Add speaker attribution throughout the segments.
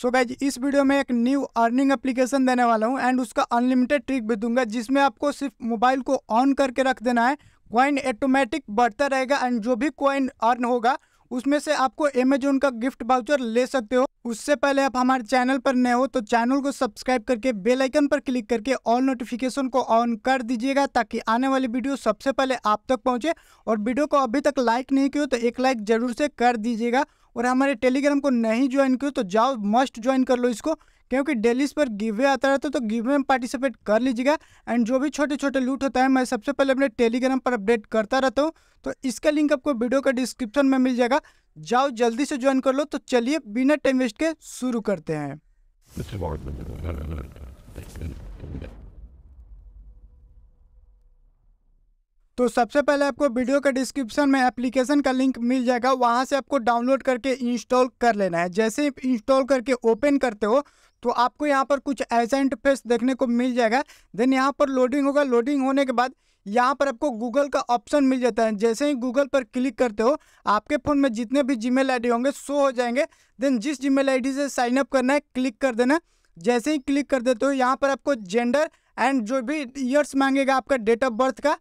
Speaker 1: so guys इस video में एक न्यू अर्निंग एप्लीकेशन देने वाला हूँ एंड उसका अनलिमिटेड ट्रिक भी दूंगा जिसमें आपको सिर्फ मोबाइल को ऑन करके रख देना है क्वाइन ऑटोमेटिक बढ़ता रहेगा एंड जो भी क्वाइन अर्न होगा उसमें से आपको अमेजोन का गिफ्ट बाउचर ले सकते हो उससे पहले आप हमारे चैनल पर नए हो तो चैनल को सब्सक्राइब करके बेल आइकन पर क्लिक करके ऑल नोटिफिकेशन को ऑन कर दीजिएगा ताकि आने वाली वीडियो सबसे पहले आप तक पहुंचे और वीडियो को अभी तक लाइक नहीं किया तो एक लाइक जरूर से कर दीजिएगा और हमारे टेलीग्राम को नहीं ज्वाइन किया तो जाओ मस्ट ज्वाइन कर लो इसको क्योंकि डेली इस पर गिवे आता रहता है तो गिवे में पार्टिसिपेट कर लीजिएगा एंड जो भी छोटे छोटे लूट होता है मैं सबसे पहले अपने टेलीग्राम पर अपडेट करता रहता हूँ तो इसका लिंक आपको वीडियो का डिस्क्रिप्शन में मिल जाएगा जाओ जल्दी से ज्वाइन कर लो तो चलिए बिना टाइम वेस्ट के शुरू करते हैं तो सबसे पहले आपको वीडियो के डिस्क्रिप्शन में एप्लीकेशन का लिंक मिल जाएगा वहाँ से आपको डाउनलोड करके इंस्टॉल कर लेना है जैसे ही इंस्टॉल करके ओपन करते हो तो आपको यहाँ पर कुछ ऐसा इंटरफेस देखने को मिल जाएगा देन यहाँ पर लोडिंग होगा लोडिंग होने के बाद यहाँ पर आपको गूगल का ऑप्शन मिल जाता है जैसे ही गूगल पर क्लिक करते हो आपके फ़ोन में जितने भी जीमेल मेल होंगे शो हो जाएंगे देन जिस जी मेल से साइन अप करना है क्लिक कर देना जैसे ही क्लिक कर देते हो यहाँ पर आपको जेंडर एंड जो भी ईयर्स मांगेगा आपका डेट ऑफ बर्थ का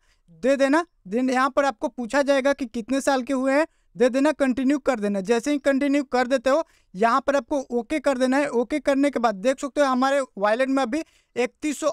Speaker 1: दे देना देन यहाँ पर आपको पूछा जाएगा कि कितने साल के हुए हैं दे देना कंटिन्यू कर देना जैसे ही कंटिन्यू कर देते हो यहाँ पर आपको ओके कर देना है ओके करने के बाद देख सकते हो हमारे वॉलेट में अभी इकतीस सौ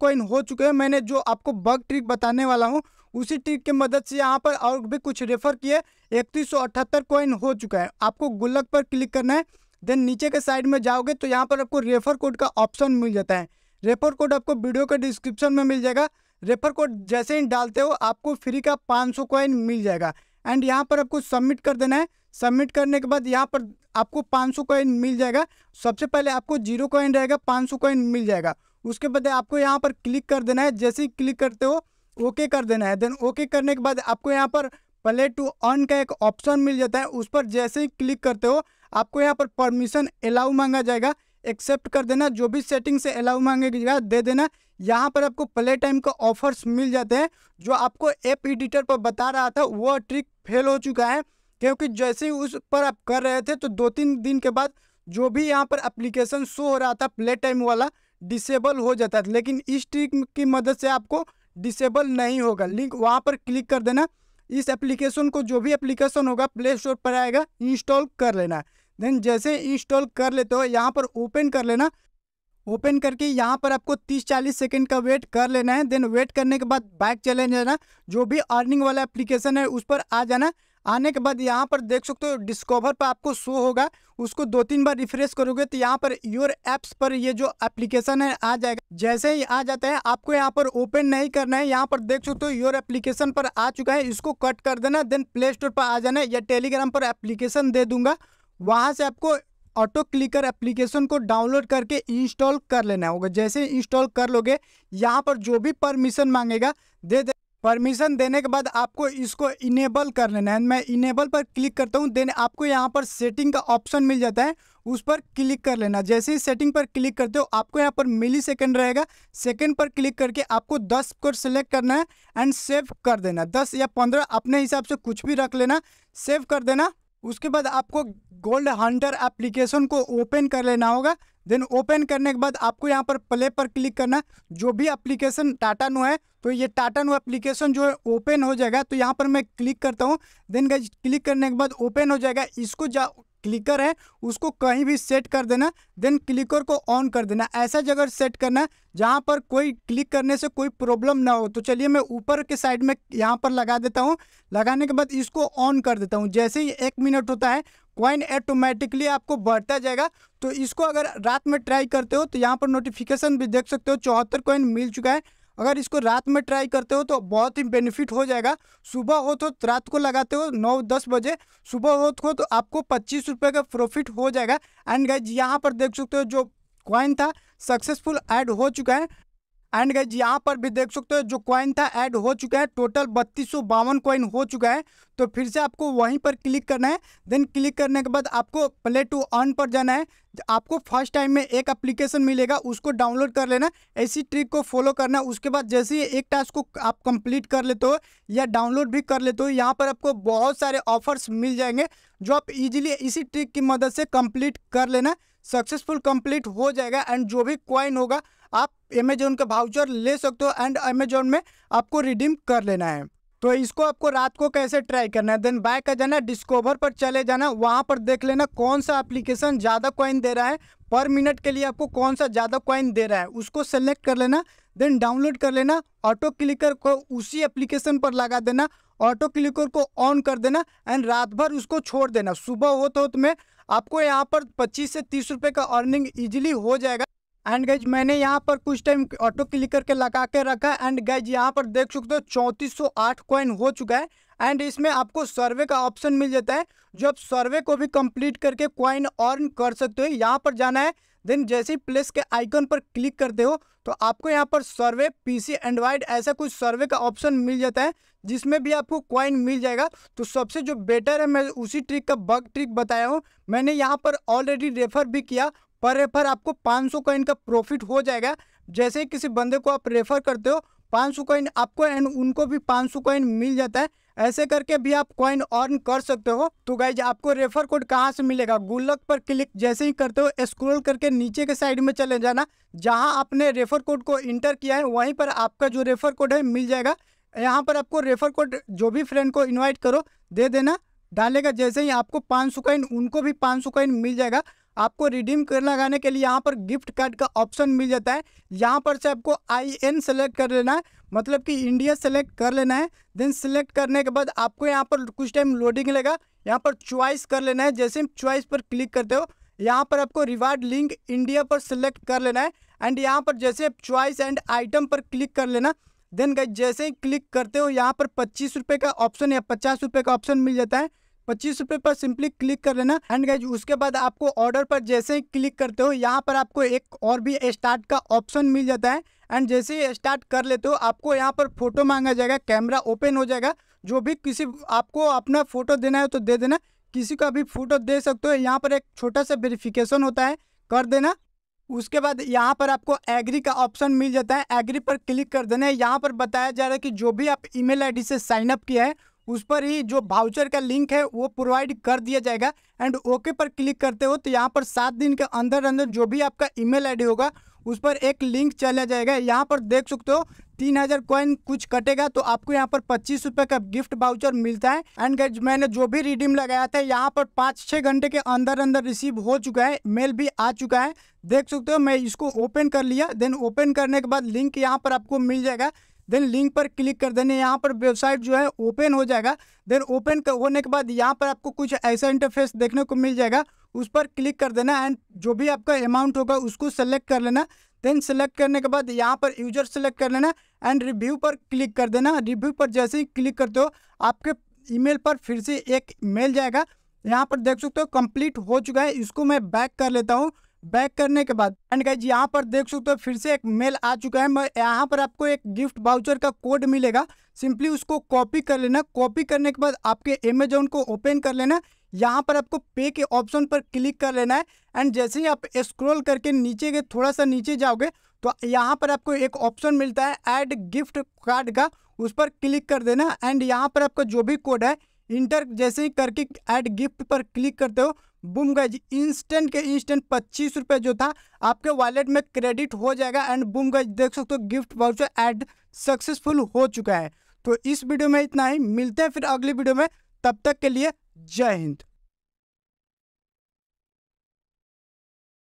Speaker 1: कॉइन हो चुके हैं मैंने जो आपको बग ट्रिक बताने वाला हूँ उसी ट्रिक की मदद से यहाँ पर और भी कुछ रेफर किए इकतीस सौ अठहत्तर कॉइन हो चुका है आपको गुल्लक पर क्लिक करना है देन नीचे के साइड में जाओगे तो यहाँ पर आपको रेफर कोड का ऑप्शन मिल जाता है रेफर कोड आपको वीडियो के डिस्क्रिप्शन में मिल जाएगा रेफर कोड जैसे ही डालते हो आपको फ्री का 500 सौ कॉइन मिल जाएगा एंड यहाँ पर आपको सबमिट कर देना है सबमिट करने के बाद यहाँ पर आपको 500 सौ कॉइन मिल जाएगा सबसे पहले आपको जीरो कॉइन रहेगा 500 सौ कॉइन मिल जाएगा उसके बाद आपको यहाँ पर क्लिक कर देना है जैसे ही क्लिक करते हो ओके कर देना है देन ओके करने के बाद आपको यहाँ पर प्ले टू ऑन का एक ऑप्शन मिल जाता है उस पर जैसे ही क्लिक करते हो आपको यहाँ पर परमिशन अलाउ मांगा जाएगा एक्सेप्ट कर देना जो भी सेटिंग से अलाउ मांगेगा दे देना यहाँ पर आपको प्ले टाइम का ऑफर्स मिल जाते हैं जो आपको ऐप एडिटर पर बता रहा था वो ट्रिक फेल हो चुका है क्योंकि जैसे ही उस पर आप कर रहे थे तो दो तीन दिन के बाद जो भी यहाँ पर एप्लीकेशन शो हो रहा था प्ले टाइम वाला डिसेबल हो जाता था लेकिन इस ट्रिक की मदद से आपको डिसेबल नहीं होगा लिंक वहाँ पर क्लिक कर देना इस एप्लीकेशन को जो भी एप्लीकेशन होगा प्ले स्टोर पर आएगा इंस्टॉल कर लेना देन जैसे इंस्टॉल कर लेते हो यहाँ पर ओपन कर लेना ओपन करके यहाँ पर आपको 30-40 सेकंड का वेट कर लेना है देन वेट करने के बाद बैक चले जाना जो भी अर्निंग वाला एप्लीकेशन है उस पर आ जाना आने के बाद यहाँ पर देख सकते हो डिस्कवर पर आपको शो होगा उसको दो तीन बार रिफ्रेश करोगे तो यहाँ पर योर एप्स पर ये जो एप्लीकेशन है आ जाएगा जैसे ही आ जाता है आपको यहाँ पर ओपन नहीं करना है यहाँ पर देख सकते हो योर एप्लीकेशन पर आ चुका है इसको कट कर देना देन प्ले स्टोर पर आ जाना है या टेलीग्राम पर एप्लीकेशन दे दूंगा वहाँ से आपको ऑटो क्लिकर एप्लीकेशन को डाउनलोड करके इंस्टॉल कर लेना होगा जैसे इंस्टॉल कर लोगे यहाँ पर जो भी परमिशन मांगेगा दे दे परमिशन देने के बाद आपको इसको इनेबल कर लेना है मैं इनेबल पर क्लिक करता हूँ देन आपको यहाँ पर सेटिंग का ऑप्शन मिल जाता है उस पर क्लिक कर लेना जैसे ही सेटिंग पर क्लिक करते हो आपको यहाँ पर मिली सेकेंड रहेगा सेकेंड पर क्लिक करके आपको दस को सिलेक्ट करना है एंड सेव कर देना दस या पंद्रह अपने हिसाब से कुछ भी रख लेना सेव कर देना उसके बाद आपको गोल्ड हंटर एप्लीकेशन को ओपन कर लेना होगा देन ओपन करने के बाद आपको यहाँ पर प्ले पर क्लिक करना जो भी एप्लीकेशन टाटा नो है तो ये टाटा नो एप्लीकेशन जो है ओपन हो जाएगा तो यहाँ पर मैं क्लिक करता हूँ देन गज क्लिक करने के बाद ओपन हो जाएगा इसको जा क्लिकर है उसको कहीं भी सेट कर देना देन क्लिकर को ऑन कर देना ऐसा जगह सेट करना जहाँ पर कोई क्लिक करने से कोई प्रॉब्लम ना हो तो चलिए मैं ऊपर के साइड में यहाँ पर लगा देता हूँ लगाने के बाद इसको ऑन कर देता हूँ जैसे ही एक मिनट होता है क्वाइन ऑटोमेटिकली आपको बढ़ता जाएगा तो इसको अगर रात में ट्राई करते हो तो यहाँ पर नोटिफिकेशन भी देख सकते हो चौहत्तर कॉइन मिल चुका है अगर इसको रात में ट्राई करते हो तो बहुत ही बेनिफिट हो जाएगा सुबह हो तो रात को लगाते हो नौ दस बजे सुबह हो तो, तो आपको पच्चीस रुपये का प्रॉफिट हो जाएगा एंड गाइज यहाँ पर देख सकते हो जो क्वाइन था सक्सेसफुल ऐड हो चुका है एंड गाइज यहाँ पर भी देख सकते हो जो कॉइन था ऐड हो चुका है टोटल बत्तीस सौ बावन कॉइन हो चुका है तो फिर से आपको वहीं पर क्लिक करना है देन क्लिक करने के बाद आपको प्ले टू अर्न पर जाना है आपको फर्स्ट टाइम में एक एप्लीकेशन मिलेगा उसको डाउनलोड कर लेना ऐसी ट्रिक को फॉलो करना उसके बाद जैसे ही एक टास्क को आप कंप्लीट कर लेते हो या डाउनलोड भी कर लेते हो यहाँ पर आपको बहुत सारे ऑफर्स मिल जाएंगे जो आप इजीली इसी ट्रिक की मदद से कंप्लीट कर लेना सक्सेसफुल कंप्लीट हो जाएगा एंड जो भी क्वाइन होगा आप अमेजोन का भाउचर ले सकते हो एंड अमेजोन में आपको रिडीम कर लेना है तो इसको आपको रात को कैसे ट्राई करना है देन बाय का जाना डिस्कोवर पर चले जाना वहाँ पर देख लेना कौन सा एप्लीकेशन ज़्यादा कॉइन दे रहा है पर मिनट के लिए आपको कौन सा ज़्यादा कॉइन दे रहा है उसको सेलेक्ट कर लेना देन डाउनलोड कर लेना ऑटो क्लिकर को उसी एप्लीकेशन पर लगा देना ऑटो क्लिकर को ऑन कर देना एंड रात भर उसको छोड़ देना सुबह होते तो होते में आपको यहाँ पर पच्चीस से तीस रुपये का अर्निंग ईजिली हो जाएगा एंड गैज मैंने यहाँ पर कुछ टाइम ऑटो क्लिक करके लगा के रखा है एंड गैज यहाँ पर देख सकते हो चौंतीस सौ आठ कॉइन हो चुका है एंड इसमें आपको सर्वे का ऑप्शन मिल जाता है जो आप सर्वे को भी कंप्लीट करके क्वाइन अर्न कर सकते हो यहाँ पर जाना है देन जैसे ही प्लेस के आइकन पर क्लिक करते हो तो आपको यहाँ पर सर्वे पीसी एंड्रॉयड ऐसा कुछ सर्वे का ऑप्शन मिल जाता है जिसमें भी आपको क्वाइन मिल जाएगा तो सबसे जो बेटर है मैं उसी ट्रिक का बग ट्रिक बताया हूँ मैंने यहाँ पर ऑलरेडी रेफर भी किया पर रेफर आपको 500 सौ कॉइन का प्रॉफिट हो जाएगा जैसे ही किसी बंदे को आप रेफर करते हो 500 सौ कॉइन आपको एंड उनको भी 500 सौ कॉइन मिल जाता है ऐसे करके भी आप कॉइन अर्न कर सकते हो तो गाइज आपको रेफर कोड कहाँ से मिलेगा गुल्लक पर क्लिक जैसे ही करते हो स्क्रॉल करके नीचे के साइड में चले जाना जहाँ आपने रेफर कोड को इंटर किया है वहीं पर आपका जो रेफर कोड है मिल जाएगा यहाँ पर आपको रेफर कोड जो भी फ्रेंड को इन्वाइट करो दे देना डालेगा जैसे ही आपको पाँच सौ कॉइन उनको भी पाँच सौ कॉइन मिल जाएगा आपको रिडीम कर लगाने के लिए यहाँ पर गिफ्ट कार्ड का ऑप्शन मिल जाता है यहाँ पर से आपको आई एन सेलेक्ट कर लेना है मतलब कि इंडिया सेलेक्ट कर लेना है देन सेलेक्ट करने के बाद आपको यहाँ पर कुछ टाइम लोडिंग लेगा यहाँ पर च्वाइस कर लेना है जैसे ही च्वाइस पर क्लिक करते हो यहाँ पर आपको रिवार्ड लिंक इंडिया पर सिलेक्ट कर लेना है एंड यहाँ पर जैसे च्वाइस एंड आइटम पर क्लिक कर लेना देन जैसे ही क्लिक करते हो यहाँ पर पच्चीस रुपये का ऑप्शन या पचास रुपये का ऑप्शन मिल जाता है पच्चीस रुपये पर सिंपली क्लिक कर लेना एंड गाइज उसके बाद आपको ऑर्डर पर जैसे ही क्लिक करते हो यहाँ पर आपको एक और भी स्टार्ट का ऑप्शन मिल जाता है एंड जैसे ही स्टार्ट कर लेते हो आपको यहाँ पर फोटो मांगा जाएगा कैमरा ओपन हो जाएगा जो भी किसी आपको अपना फोटो देना है तो दे देना किसी का भी फोटो दे सकते हो यहाँ पर एक छोटा सा वेरिफिकेशन होता है कर देना उसके बाद यहाँ पर आपको एग्री का ऑप्शन मिल जाता है एग्री पर क्लिक कर देना है यहाँ पर बताया जा रहा है कि जो भी आप ईमेल आईडी से साइन अप किया है उस पर ही जो भाउचर का लिंक है वो प्रोवाइड कर दिया जाएगा एंड ओके पर क्लिक करते हो तो यहाँ पर सात दिन के अंदर अंदर जो भी आपका ईमेल आईडी होगा उस पर एक लिंक चला जाएगा यहाँ पर देख सकते हो तीन हज़ार कॉइन कुछ कटेगा तो आपको यहाँ पर पच्चीस रुपये का गिफ्ट बाउचर मिलता है एंड गज मैंने जो भी रिडीम लगाया था यहाँ पर पाँच छः घंटे के अंदर अंदर रिसीव हो चुका है मेल भी आ चुका है देख सकते हो मैं इसको ओपन कर लिया देन ओपन करने के बाद लिंक यहाँ पर आपको मिल जाएगा देन लिंक पर क्लिक कर देने यहाँ पर वेबसाइट जो है ओपन हो जाएगा देन ओपन होने के बाद यहाँ पर आपको कुछ ऐसा इंटरफेस देखने को मिल जाएगा उस पर क्लिक कर देना एंड जो भी आपका अमाउंट होगा उसको सेलेक्ट कर लेना देन सेलेक्ट करने के बाद यहाँ पर यूजर सेलेक्ट कर लेना एंड रिव्यू पर क्लिक कर देना रिव्यू पर जैसे ही क्लिक करते हो आपके ईमेल पर फिर से एक मेल जाएगा यहाँ पर देख सकते हो कंप्लीट हो चुका है इसको मैं बैक कर लेता हूँ बैक करने के बाद एंड गाइज यहाँ पर देख सकते हो फिर से एक मेल आ चुका है मैं यहाँ पर आपको एक गिफ्ट बाउचर का कोड मिलेगा सिंपली उसको कॉपी कर लेना कॉपी करने के बाद आपके अमेजोन को ओपन कर लेना यहाँ पर आपको पे के ऑप्शन पर क्लिक कर लेना है एंड जैसे ही आप स्क्रॉल करके नीचे के थोड़ा सा नीचे जाओगे तो यहाँ पर आपको एक ऑप्शन मिलता है ऐड गिफ्ट कार्ड का उस पर क्लिक कर देना एंड यहाँ पर आपका जो भी कोड है इंटर जैसे ही करके ऐड गिफ्ट पर क्लिक करते हो बूम गई इंस्टेंट के इंस्टेंट पच्चीस रुपये जो था आपके वॉलेट में क्रेडिट हो जाएगा एंड बुम गज देख सकते हो गिफ्ट वाउचर ऐड सक्सेसफुल हो चुका है तो इस वीडियो में इतना ही मिलते हैं फिर अगली वीडियो में तब तक के लिए जय हिंद